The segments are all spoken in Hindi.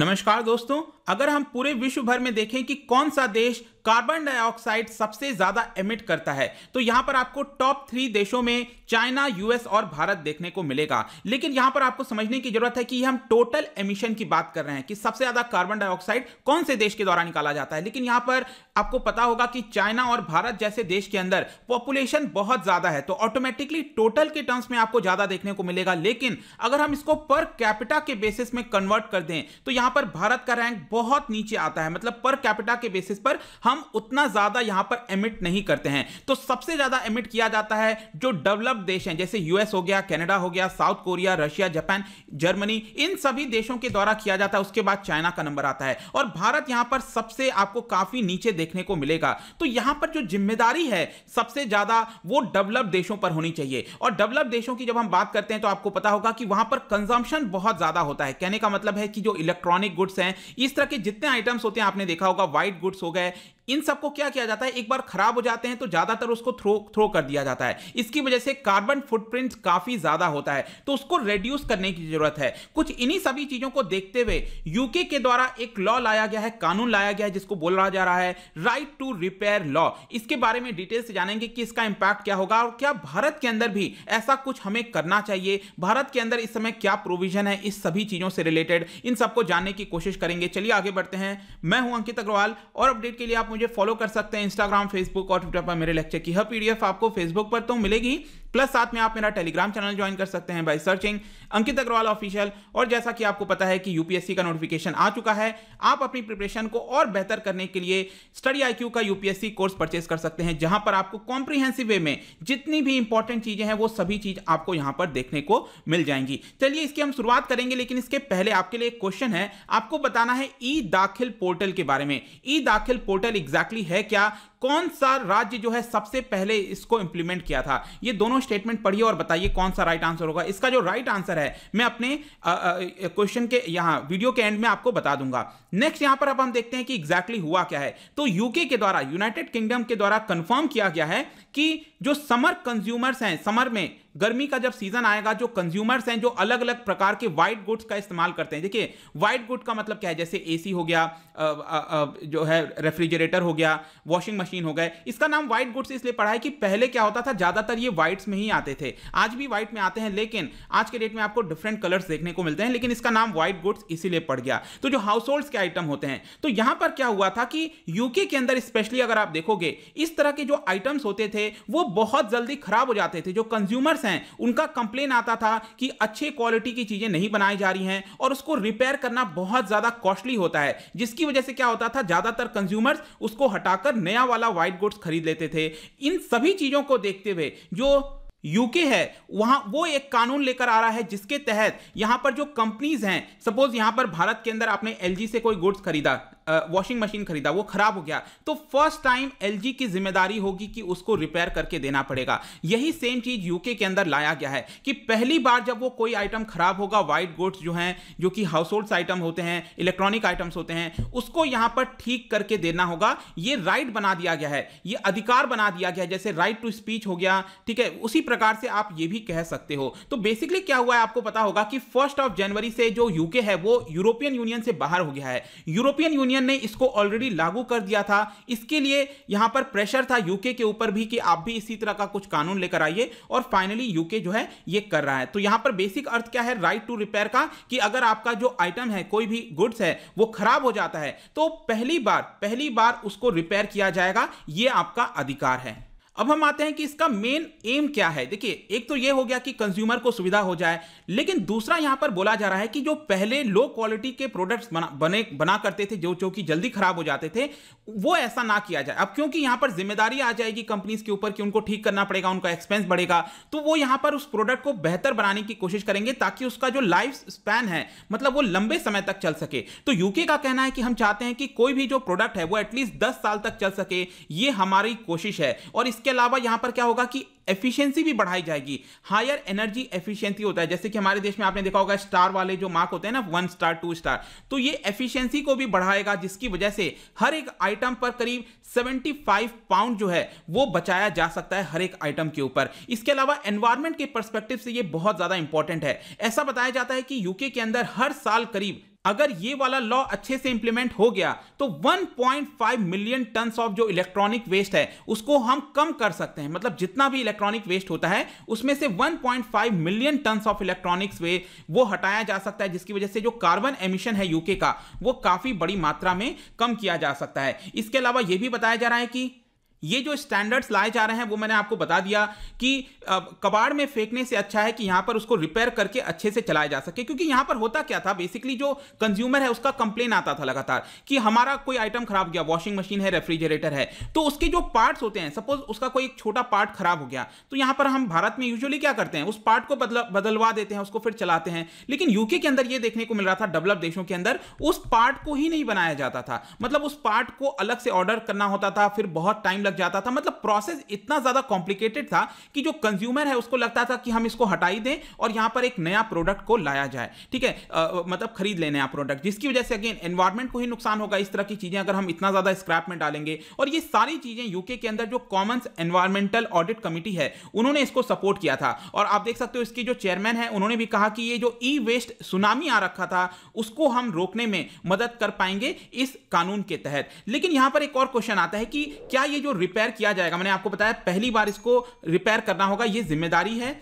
नमस्कार दोस्तों अगर हम पूरे विश्व भर में देखें कि कौन सा देश कार्बन डाइऑक्साइड सबसे ज्यादा एमिट करता है तो यहां पर आपको टॉप थ्री देशों में चाइना यूएस और भारत देखने को मिलेगा लेकिन यहां पर आपको समझने की जरूरत है कि हम टोटल एमिशन की बात कर रहे हैं कि सबसे ज्यादा कार्बन डाइऑक्साइड कौन से देश के द्वारा निकाला जाता है लेकिन यहां पर आपको पता होगा कि चाइना और भारत जैसे देश के अंदर पॉपुलेशन बहुत ज्यादा है तो ऑटोमेटिकली टोटल के टर्म्स में आपको ज्यादा देखने को मिलेगा लेकिन अगर हम इसको पर कैपिटा के बेसिस में कन्वर्ट कर दें तो यहां पर भारत का रैंक बहुत नीचे आता है मतलब पर कैपिटा के बेसिस पर हम हम उतना ज्यादा यहां पर एमिट नहीं करते हैं तो सबसे ज्यादा एमिट किया जाता है जो डेवलप्ड देश हैं जैसे यूएस हो गया कनाडा हो गया South Korea Russia Japan Germany इन सभी देशों के द्वारा किया जाता है उसके बाद चाइना का नंबर आता है और भारत यहां पर सबसे आपको काफी नीचे देखने को मिलेगा तो यहां पर जो जिम्मेदारी है सबसे ज्यादा वो डेवलप्ड देशों पर होनी चाहिए और डेवलप्ड देशों की जब हम बात करते हैं तो आपको पता होगा कि वहां पर कंजम्पशन बहुत ज्यादा होता है कहने का मतलब है कि जो इलेक्ट्रॉनिक गुड्स हैं इस तरह के जितने आइटम्स होते हैं आपने देखा होगा व्हाइट गुड्स हो गए इन सबको क्या किया जाता है एक बार खराब हो जाते हैं तो ज्यादातर उसको थ्रो थ्रो कर दिया जाता है इसकी वजह से कार्बन फुटप्रिंट काफी ज्यादा होता है तो उसको रेड्यूस करने की जरूरत है कुछ इन्हीं सभी चीजों को देखते हुए यूके के द्वारा एक लॉ लाया गया है कानून लाया गया है जिसको बोला जा रहा है राइट टू रिपेयर लॉ इसके बारे में डिटेल से जानेंगे कि इसका इंपैक्ट क्या होगा और क्या भारत के अंदर भी ऐसा कुछ हमें करना चाहिए भारत के अंदर इस समय क्या प्रोविजन है इस सभी चीजों से रिलेटेड इन सबको जानने की कोशिश करेंगे चलिए आगे बढ़ते हैं मैं हूं अंकित अग्रवाल और अपडेट के लिए आप मुझे फॉलो कर सकते हैं इंस्टाग्राम फेसबुक और ट्विटर पर मेरे लेक्चर की हर पीडीएफ आपको फेसबुक पर तो मिलेगी प्लस साथ में आप मेरा टेलीग्राम चैनल ज्वाइन कर सकते हैं by searching Ankit Agrawal official और जैसा कि आपको पता है कि यूपीएससी का नोटिफिकेशन आ चुका है आप अपनी प्रिपरेशन को और बेहतर करने के लिए स्टडी आई का यूपीएससी कोर्स परचेस कर सकते हैं जहां पर आपको कॉम्प्रिहेंसिव वे में जितनी भी इंपॉर्टेंट चीजें हैं वो सभी चीज आपको यहां पर देखने को मिल जाएंगी चलिए इसकी हम शुरुआत करेंगे लेकिन इसके पहले आपके लिए एक क्वेश्चन है आपको बताना है ई दाखिल पोर्टल के बारे में ई दाखिल पोर्टल एग्जैक्टली है क्या कौन सा राज्य जो है सबसे पहले इसको इंप्लीमेंट किया था ये दोनों स्टेटमेंट पढ़िए और बताइए कौन सा राइट आंसर होगा इसका जो राइट आंसर है मैं अपने क्वेश्चन के यहां वीडियो के एंड में आपको बता दूंगा नेक्स्ट यहां पर अब हम देखते हैं कि एग्जैक्टली exactly हुआ क्या है तो यूके के द्वारा यूनाइटेड किंगडम के द्वारा कंफर्म किया गया है कि जो समर कंज्यूमर्स हैं समर में गर्मी का जब सीजन आएगा जो कंज्यूमर्स हैं जो अलग अलग प्रकार के वाइट गुड्स का इस्तेमाल करते हैं देखिए वाइट गुड का मतलब क्या है जैसे एसी हो गया आ, आ, आ, जो है रेफ्रिजरेटर हो गया वॉशिंग मशीन हो गए इसका नाम वाइट गुड्स इसलिए पड़ा है कि पहले क्या होता था ज़्यादातर ये वाइट्स में ही आते थे आज भी वाइट में आते हैं लेकिन आज के डेट में आपको डिफरेंट कलर्स देखने को मिलते हैं लेकिन इसका नाम व्हाइट गुड्स इसीलिए पड़ गया तो जो हाउस होल्ड्स के आइटम होते हैं तो यहां पर क्या हुआ था कि यूके के अंदर स्पेशली अगर आप देखोगे इस तरह के जो आइटम्स होते थे वो बहुत जल्दी खराब हो जाते थे जो कंज्यूमर्स हैं उनका कंप्लेन आता था कि अच्छे क्वालिटी की चीज़ें नहीं बनाई जा रही हैं और उसको रिपेयर करना बहुत ज़्यादा कॉस्टली होता है जिसकी वजह से क्या होता था ज़्यादातर कंज्यूमर्स उसको हटाकर नया वाला व्हाइट गुड्स खरीद लेते थे इन सभी चीज़ों को देखते हुए जो यूके है वहां वो एक कानून लेकर आ रहा है जिसके तहत यहां पर जो कंपनीज हैं सपोज यहां पर भारत के अंदर आपने एलजी से कोई गुड्स खरीदा वॉशिंग मशीन खरीदा वो खराब हो गया तो फर्स्ट टाइम एल की जिम्मेदारी होगी कि उसको रिपेयर करके देना पड़ेगा यही सेम चीज यूके के अंदर लाया गया है कि पहली बार जब वो कोई आइटम खराब होगा वाइट गुड्स जो हैं जो कि हाउस होल्ड्स आइटम होते हैं इलेक्ट्रॉनिक आइटम्स होते हैं उसको यहां पर ठीक करके देना होगा ये राइट बना दिया गया है ये अधिकार बना दिया गया है जैसे राइट टू स्पीच हो गया ठीक है उसी प्रकार से आप ये भी कह सकते हो तो बेसिकली क्या हुआ है आपको पता होगा कि फर्स्ट ऑफ जनवरी से जो यूके है वो यूरोपियन यूनियन से बाहर हो गया है यूरोपियन यूनियन यूनियन ने इसको ऑलरेडी लागू कर दिया था इसके लिए यहां पर प्रेशर था यूके के ऊपर भी कि आप भी इसी तरह का कुछ कानून लेकर आइए और फाइनली यूके जो है ये कर रहा है तो यहां पर बेसिक अर्थ क्या है राइट टू रिपेयर का कि अगर आपका जो आइटम है कोई भी गुड्स है वो खराब हो जाता है तो पहली बार पहली बार उसको रिपेयर किया जाएगा ये आपका अधिकार है अब हम आते हैं कि इसका मेन एम क्या है देखिए एक तो यह हो गया कि कंज्यूमर को सुविधा हो जाए लेकिन दूसरा यहां पर बोला जा रहा है कि जो पहले लो क्वालिटी के प्रोडक्ट्स बना बने बना करते थे जो जो कि जल्दी खराब हो जाते थे वो ऐसा ना किया जाए अब क्योंकि यहां पर जिम्मेदारी आ जाएगी कंपनीज के ऊपर कि उनको ठीक करना पड़ेगा उनका एक्सपेंस बढ़ेगा तो वो यहां पर उस प्रोडक्ट को बेहतर बनाने की कोशिश करेंगे ताकि उसका जो लाइफ स्पैन है मतलब वो लंबे समय तक चल सके तो यूके का कहना है कि हम चाहते हैं कि कोई भी जो प्रोडक्ट है वो एटलीस्ट दस साल तक चल सके ये हमारी कोशिश है और इसके इसके अलावा यहां पर क्या होगा कि एफिशिएंसी भी बढ़ाई जाएगी हायर एनर्जी एफिशिएंसी होता है जैसे कि हमारे देश में आपने देखा होगा स्टार वाले जो मार्क होते हैं ना वन स्टार टू स्टार तो ये एफिशिएंसी को भी बढ़ाएगा जिसकी वजह से हर एक आइटम पर करीब 75 पाउंड जो है वो बचाया जा सकता है हर एक आइटम के ऊपर इसके अलावा एनवायरमेंट के परस्पेक्टिव से यह बहुत ज़्यादा इंपॉर्टेंट है ऐसा बताया जाता है कि यूके के अंदर हर साल करीब अगर ये वाला लॉ अच्छे से इंप्लीमेंट हो गया तो 1.5 मिलियन टन ऑफ जो इलेक्ट्रॉनिक वेस्ट है उसको हम कम कर सकते हैं मतलब जितना भी इलेक्ट्रॉनिक वेस्ट होता है उसमें से 1.5 मिलियन टन ऑफ इलेक्ट्रॉनिक्स वे वो हटाया जा सकता है जिसकी वजह से जो कार्बन एमिशन है यूके का वो काफी बड़ी मात्रा में कम किया जा सकता है इसके अलावा यह भी बताया जा रहा है कि ये जो स्टैंडर्ड्स लाए जा रहे हैं वो मैंने आपको बता दिया कि कबाड़ में फेंकने से अच्छा है कि यहाँ पर उसको रिपेयर करके अच्छे से चलाया जा सके क्योंकि यहाँ पर होता क्या था बेसिकली जो कंज्यूमर है उसका कंप्लेन आता था लगातार कि हमारा कोई आइटम खराब गया वॉशिंग मशीन है रेफ्रिजरेटर है तो उसके जो पार्ट्स होते हैं सपोज उसका कोई एक छोटा पार्ट खराब हो गया तो यहाँ पर हम भारत में यूजली क्या करते हैं उस पार्ट को बदल बदलवा देते हैं उसको फिर चलाते हैं लेकिन यूके के अंदर ये देखने को मिल रहा था डेवलप देशों के अंदर उस पार्ट को ही नहीं बनाया जाता था मतलब उस पार्ट को अलग से ऑर्डर करना होता था फिर बहुत टाइम लग जाता था मतलब प्रोसेस इतना ज्यादा कॉम्प्लिकेटेड था कि जो कंज्यूमर है उसको लगता था कि हम इसको हटाई दें और यहां पर एक नया प्रोडक्ट को लाया जाए ठीक है आ, मतलब खरीद लें नया प्रोडक्ट जिसकी वजह से अगेन एनवायरमेंट को ही नुकसान होगा इस तरह की चीजें अगर हम इतना ज्यादा स्क्रैप में डालेंगे और ये सारी चीजें यूके के अंदर जो कॉमन एनवायरमेंटल ऑडिट कमिटी है उन्होंने इसको सपोर्ट किया था और आप देख सकते हो इसकी जो चेयरमैन है उन्होंने भी कहा कि ये जो ई वेस्ट सुनामी आ रखा था उसको हम रोकने में मदद कर पाएंगे इस कानून के तहत लेकिन यहां पर एक और क्वेश्चन आता है कि क्या ये जो रिपेयर किया जाएगा मैंने आपको बताया पहली बार इसको रिपेयर करना होगा ये जिम्मेदारी है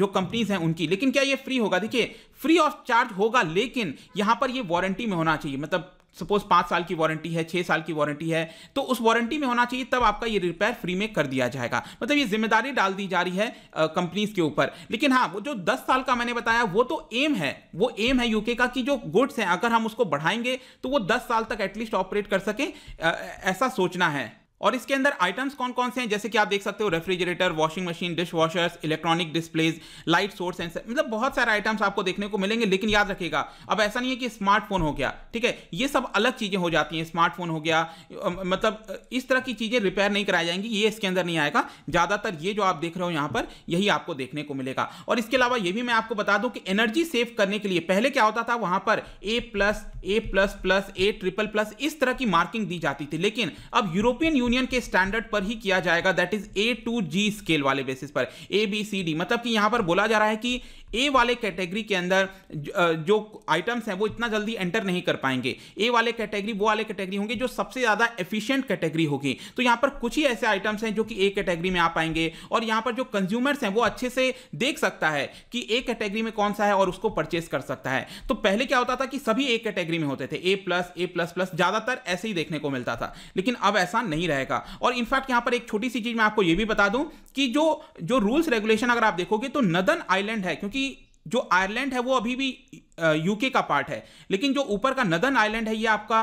जो कंपनीज हैं उनकी लेकिन क्या ये फ्री होगा देखिए फ्री ऑफ चार्ज होगा लेकिन यहां पर ये वारंटी में होना चाहिए मतलब सपोज पाँच साल की वारंटी है छः साल की वारंटी है तो उस वारंटी में होना चाहिए तब आपका ये रिपेयर फ्री में कर दिया जाएगा मतलब ये जिम्मेदारी डाल दी जा रही है कंपनीज के ऊपर लेकिन हाँ वो जो दस साल का मैंने बताया वो तो एम है वो एम है यूके का कि जो गुड्स हैं अगर हम उसको बढ़ाएंगे तो वो दस साल तक एटलीस्ट ऑपरेट कर सके आ, ऐसा सोचना है और इसके अंदर आइटम्स कौन कौन से हैं जैसे कि आप देख सकते हो refrigerator washing machine dish washers electronic displays light source sensor मतलब बहुत सारे आइटम्स आपको देखने को मिलेंगे लेकिन याद रखिएगा अब ऐसा नहीं है कि स्मार्टफोन हो गया ठीक है ये सब अलग चीज़ें हो जाती हैं स्मार्टफोन हो गया मतलब इस तरह की चीज़ें रिपेयर नहीं कराई जाएंगी ये इसके अंदर नहीं आएगा ज़्यादातर ये जो आप देख रहे हो यहाँ पर यही आपको देखने को मिलेगा और इसके अलावा ये भी मैं आपको बता दूँ कि एनर्जी सेव करने के लिए पहले क्या होता था वहाँ पर A plus A plus plus A triple plus इस तरह की मार्किंग दी जाती थी लेकिन अब यूरोपियन यूनियन के स्टैंडर्ड पर ही किया जाएगा that is A to G scale वाले बेसिस पर ए बी सी डी मतलब कि यहां पर बोला जा रहा है कि ए वाले कैटेगरी के अंदर जो आइटम्स हैं वो इतना जल्दी एंटर नहीं कर पाएंगे ए वाले कैटेगरी वो वाले कैटेगरी होंगे जो सबसे ज़्यादा एफिशिएंट कैटेगरी होगी तो यहाँ पर कुछ ही ऐसे आइटम्स हैं जो कि ए कैटेगरी में आ पाएंगे और यहाँ पर जो कंज्यूमर्स हैं वो अच्छे से देख सकता है कि ए कैटेगरी में कौन सा है और उसको परचेस कर सकता है तो पहले क्या होता था कि सभी ए कैटेगरी में होते थे A plus A plus plus ज़्यादातर ऐसे ही देखने को मिलता था लेकिन अब ऐसा नहीं रहेगा और इनफैक्ट यहाँ पर एक छोटी सी चीज़ मैं आपको ये भी बता दूँ कि जो जो रूल्स रेगुलेशन अगर आप देखोगे तो नदन आइलैंड है क्योंकि जो आयरलैंड है वो अभी भी यूके का पार्ट है लेकिन जो ऊपर का नदन आइलैंड है ये आपका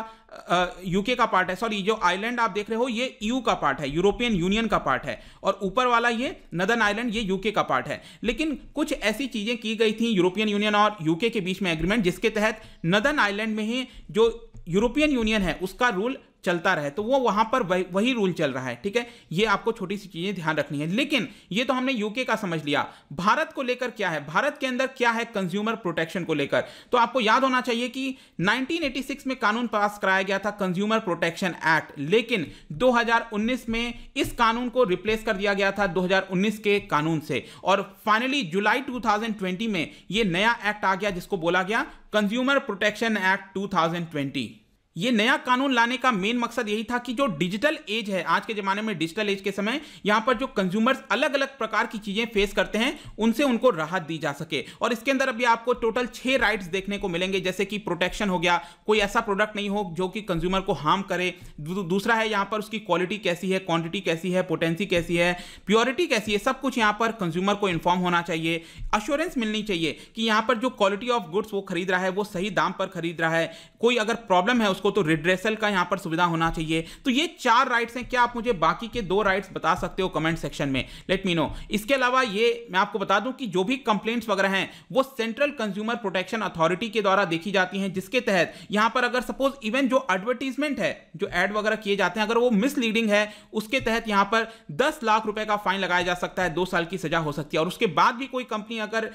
यूके का पार्ट है सॉरी जो आइलैंड आप देख रहे हो ये यू e का पार्ट है यूरोपियन यूनियन का पार्ट है और ऊपर वाला ये नदन आइलैंड ये यूके का पार्ट है लेकिन कुछ ऐसी चीज़ें की गई थी यूरोपियन यूनियन और यूके के बीच में एग्रीमेंट जिसके तहत नदन आइलैंड में ही जो यूरोपियन यूनियन है उसका रूल चलता रहे तो वो वहां पर वही रूल चल रहा है ठीक है ये आपको छोटी सी चीज़ें ध्यान रखनी है लेकिन ये तो हमने यूके का समझ लिया भारत को लेकर क्या है भारत के अंदर क्या है कंज्यूमर प्रोटेक्शन को लेकर तो आपको याद होना चाहिए कि 1986 में कानून पास कराया गया था कंज्यूमर प्रोटेक्शन एक्ट लेकिन 2019 में इस कानून को रिप्लेस कर दिया गया था 2019 के कानून से और फाइनली जुलाई 2020 में यह नया एक्ट आ गया जिसको बोला गया कंज्यूमर प्रोटेक्शन एक्ट 2020 ये नया कानून लाने का मेन मकसद यही था कि जो डिजिटल एज है आज के ज़माने में डिजिटल एज के समय यहां पर जो कंज्यूमर्स अलग अलग प्रकार की चीज़ें फेस करते हैं उनसे उनको राहत दी जा सके और इसके अंदर अभी आपको टोटल छह राइट्स देखने को मिलेंगे जैसे कि प्रोटेक्शन हो गया कोई ऐसा प्रोडक्ट नहीं हो जो कि कंज्यूमर को हार्म करे दूसरा है यहां पर उसकी क्वालिटी कैसी है क्वांटिटी कैसी है पोटेंसी कैसी है प्योरिटी कैसी है सब कुछ यहां पर कंज्यूमर को इन्फॉर्म होना चाहिए अश्योरेंस मिलनी चाहिए कि यहां पर जो क्वालिटी ऑफ गुड्स वो खरीद रहा है वो सही दाम पर खरीद रहा है कोई अगर प्रॉब्लम है उसको तो रिड्रेसल का यहां पर सुविधा होना चाहिए तो ये चार राइट्स हैं क्या आप मुझे बाकी के दो राइट्स बता सकते हो कमेंट सेक्शन में लेट मी नो इसके अलावा ये मैं आपको बता दूं कि जो भी कंप्लेंट्स वगैरह हैं वो सेंट्रल कंज्यूमर प्रोटेक्शन अथॉरिटी के द्वारा देखी जाती हैं जिसके तहत यहां पर अगर सपोज इवन जो एडवर्टीजमेंट है जो एड वगैरह किए जाते हैं अगर वो मिसलीडिंग है उसके तहत यहां पर दस लाख रुपए का फाइन लगाया जा सकता है दो साल की सजा हो सकती है और उसके बाद भी कोई कंपनी अगर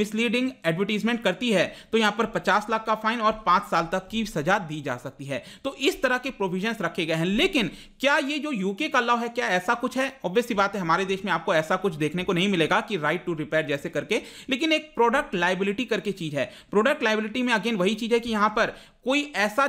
मिसलीडिंग एडवर्टीजमेंट करती है तो यहां पर पचास लाख का फाइन और पांच साल तक की सजा दी दी जा सकती है तो इस तरह के प्रोविजन रखे गए हैं लेकिन क्या ये जो यूके का लॉ है क्या ऐसा कुछ है ऑब्वियस बात है हमारे देश में आपको ऐसा कुछ देखने को नहीं मिलेगा कि राइट टू रिपेयर जैसे करके लेकिन एक प्रोडक्ट लाइबिलिटी करके चीज है प्रोडक्ट लाइबिलिटी में अगेन वही चीज है कि यहां पर कोई ऐसा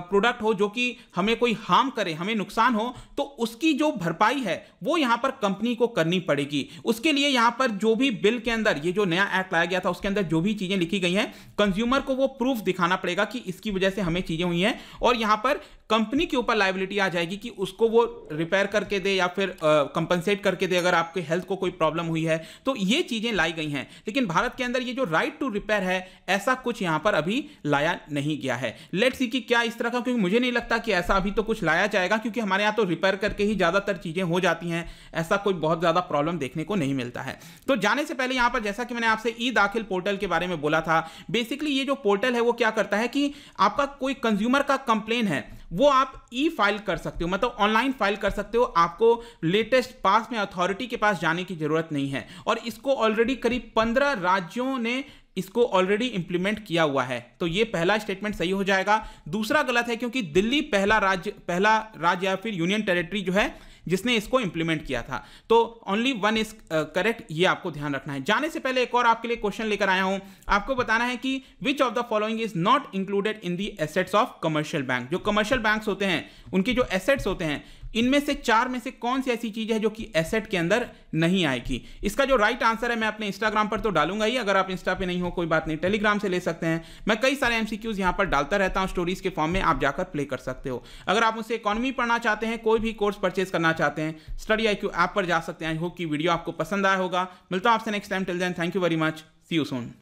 प्रोडक्ट हो जो कि हमें कोई हार्म करे हमें नुकसान हो तो उसकी जो भरपाई है वो यहाँ पर कंपनी को करनी पड़ेगी उसके लिए यहाँ पर जो भी बिल के अंदर ये जो नया एक्ट लाया गया था उसके अंदर जो भी चीज़ें लिखी गई हैं कंज्यूमर को वो प्रूफ दिखाना पड़ेगा कि इसकी वजह से हमें चीज़ें हुई हैं और यहाँ पर कंपनी के ऊपर लाइबिलिटी आ जाएगी कि उसको वो रिपेयर करके दे या फिर कंपनसेट करके दे अगर आपके हेल्थ को कोई प्रॉब्लम हुई है तो ये चीज़ें लाई गई हैं लेकिन भारत के अंदर ये जो राइट टू रिपेयर है ऐसा कुछ यहाँ पर अभी लाया नहीं गया है लेट्स सी कि क्या इस तरह का क्योंकि मुझे नहीं लगता कि ऐसा अभी तो कुछ लाया जाएगा क्योंकि हमारे यहाँ तो रिपेयर करके ही ज़्यादातर चीज़ें हो जाती हैं ऐसा कोई बहुत ज़्यादा प्रॉब्लम देखने को नहीं मिलता है तो जाने से पहले यहाँ पर जैसा कि मैंने आपसे ई दाखिल पोर्टल के बारे में बोला था बेसिकली ये जो पोर्टल है वो क्या करता है कि आपका कोई कंज्यूमर का कंप्लेन है वो आप ई फाइल कर सकते हो मतलब ऑनलाइन फाइल कर सकते हो आपको लेटेस्ट पास में अथॉरिटी के पास जाने की जरूरत नहीं है और इसको ऑलरेडी करीब पंद्रह राज्यों ने इसको ऑलरेडी इंप्लीमेंट किया हुआ है तो ये पहला स्टेटमेंट सही हो जाएगा दूसरा गलत है क्योंकि दिल्ली पहला राज्य पहला राज्य या फिर यूनियन टेरिटरी जो है जिसने इसको इंप्लीमेंट किया था तो ओनली वन इज करेक्ट ये आपको ध्यान रखना है जाने से पहले एक और आपके लिए क्वेश्चन लेकर आया हूं आपको बताना है कि which of the following is not included in the assets of commercial bank जो कमर्शियल बैंक होते हैं उनके जो एसेट्स होते हैं इनमें से चार में से कौन सी ऐसी चीज है जो कि एसेट के अंदर नहीं आएगी इसका जो राइट आंसर है मैं अपने इंस्टाग्राम पर तो डालूंगा ही अगर आप इंस्टा पे नहीं हो कोई बात नहीं टेलीग्राम से ले सकते हैं मैं कई सारे एमसीक्यूज यहां पर डालता रहता हूं स्टोरीज के फॉर्म में आप जाकर प्ले कर सकते हो अगर आप उसे इकोनॉमी पढ़ना चाहते हैं कोई भी कोर्स परचेज करना चाहते हैं स्टडी आई ऐप पर जा सकते हैं आई होप की वीडियो आपको पसंद आया होगा मिलता हूं आपसे next time till then thank you very much see you Son